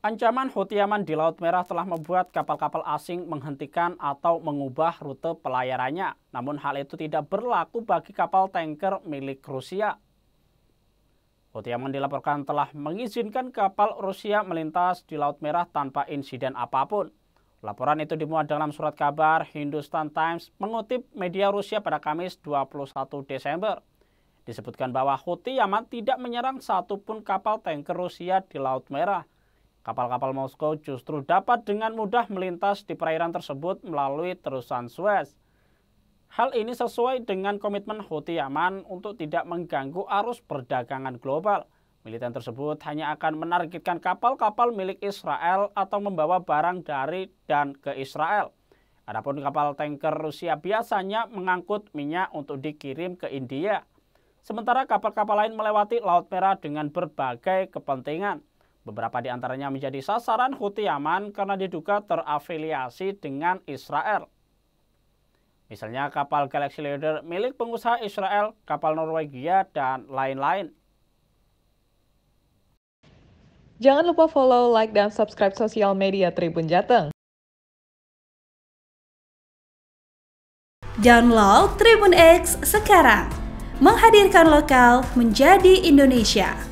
Ancaman Houthi Yaman di Laut Merah telah membuat kapal-kapal asing menghentikan atau mengubah rute pelayarannya. Namun hal itu tidak berlaku bagi kapal tanker milik Rusia. Houthi Yaman dilaporkan telah mengizinkan kapal Rusia melintas di Laut Merah tanpa insiden apapun. Laporan itu dimuat dalam surat kabar Hindustan Times mengutip media Rusia pada Kamis 21 Desember. Disebutkan bahwa Houthi Yaman tidak menyerang satupun kapal tanker Rusia di Laut Merah – Kapal-kapal Moskow justru dapat dengan mudah melintas di perairan tersebut melalui terusan Suez. Hal ini sesuai dengan komitmen Houthi Yaman untuk tidak mengganggu arus perdagangan global. Militan tersebut hanya akan menargetkan kapal-kapal milik Israel atau membawa barang dari dan ke Israel. Adapun kapal tanker Rusia biasanya mengangkut minyak untuk dikirim ke India. Sementara kapal-kapal lain melewati Laut Merah dengan berbagai kepentingan. Beberapa di antaranya menjadi sasaran Houthi Yaman karena diduga terafiliasi dengan Israel. Misalnya kapal Galaxy Leader milik pengusaha Israel, kapal Norwegia, dan lain-lain. Jangan lupa follow, like, dan subscribe sosial media Tribun Jateng. Download Tribun X sekarang. Menghadirkan lokal menjadi Indonesia.